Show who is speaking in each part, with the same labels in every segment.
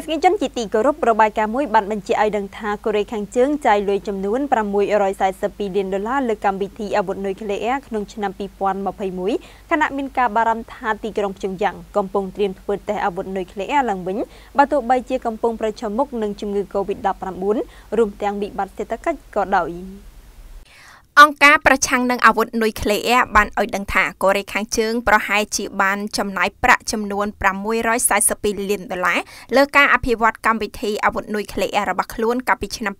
Speaker 1: ស្សនិកជនជាទីគោរពរបាយការណ៍មួយបានបញ្ជាក់ឲ្យដឹងថាកូរ៉េខាងជើងចាយលុយចំនួន642លានដុល្លារលើកម្មវិធីអាវុធនុយក្លេអ៊ែរក្នុងឆ្នាំ2021ខណៈមានការបារម្ភថាទីក្រុងភ្យុងយ៉ាងកំពុងត្រៀមធ្វើតេស្តអាវុធនុយក្លេអ៊ែរឡើងវិញបើទោះបីជាកំពុងប្រឈមមុខនឹងជំងឺ Covid-19 រួមទាំងវិបត្តិសេដ្ឋកិច្ចក៏ដោយ។
Speaker 2: អង្គការប្រឆាំងនឹងអាវុធនុយក្លេអ៊ែរបានឲ្យដឹងថាកូរ៉េខាងជើង ប្រហែលជាបានចំណាយប្រាក់ចំនួន642លានដុល្លារលើការអភិវឌ្ឍកម្មវិធីអាវុធនុយក្លេអ៊ែររបស់ខ្លួនកាលពីឆ្នាំ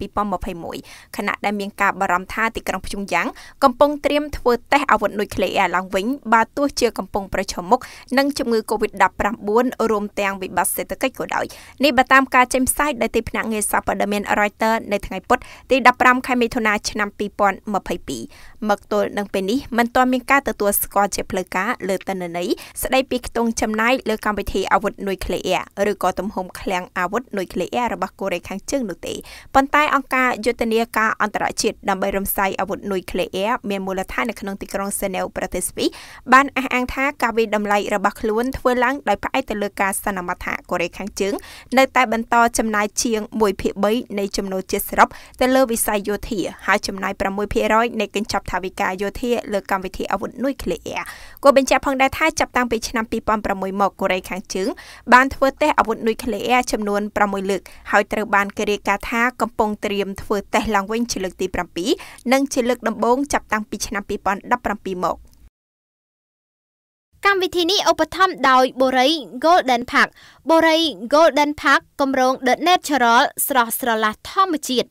Speaker 2: 2021ខណៈដែលមានការបារម្ភថាទីក្រុងភ្យុងយ៉ាង កំពុងត្រៀមធ្វើតេស្តអាវុធនុយក្លេអ៊ែរឡើងវិញបើទោះជាកំពុងប្រឈមមុខនឹងជំងឺ Covid-19 រួមទាំងវិបត្តិសេដ្ឋកិច្ចក៏ដោយនេះបើតាមការចេញផ្សាយដោយទីភ្នាក់ងារសារព័ត៌មាន Reuters នៅថ្ងៃពុធទី15ខែមិថុនាឆ្នាំ2022 2022មកទល់នឹងពេលនេះមិនទាន់មានការទទួលស្គាល់ជាផ្លូវការលើតនន័យស្ដីពីខ្ទង់ចំណាយលើកម្មវិធីអាវុធនុយក្លេអ៊ែរឬក៏ទំហំឃ្លាំងអាវុធនុយក្លេអ៊ែររបស់កូរ៉េខាងជើងនោះទេប៉ុន្តែអង្គការយុទ្ធនាការអន្តរជាតិដើម្បីរំសាយអាវុធនុយក្លេអ៊ែរមានមូលដ្ឋាននៅក្នុងទីក្រុងសេណែវប្រទេសស្វីសបានអះអាងថាការវិយតម្លៃរបស់ខ្លួនធ្វើឡើងដោយផ្អែកទៅលើការសន្មតថាកូរ៉េខាងជើងនៅតែបន្តចំណាយជាង1ភាគ3នៃចំណូលជាសរុបទៅលើវិស័យយោធាហើយចំណាយ6%នៃកញ្ចប់ថាវិការយោធាលើកម្មវិធីអាវុធនុយក្លេអ៊ែរក៏បញ្ជាក់ផងដែរថាចាប់តាំងពីឆ្នាំ2006មកកូរ៉េខាងជើងបានធ្វើតេស្តអាវុធនុយក្លេអ៊ែរចំនួន6លើកហើយត្រូវបានគេរាយការណ៍ថាកំពុងត្រៀមធ្វើតេស្តឡើងវិញជាលើកទី7និងជាលើកដំបូងចាប់តាំងពីឆ្នាំ2017មក
Speaker 3: កម្មវិធីនេះឧបត្ថម្ភដោយ Borei Golden Park Borei Golden Park គម្រោង The Natural ស្រស់ស្រឡះធម្មជាតិ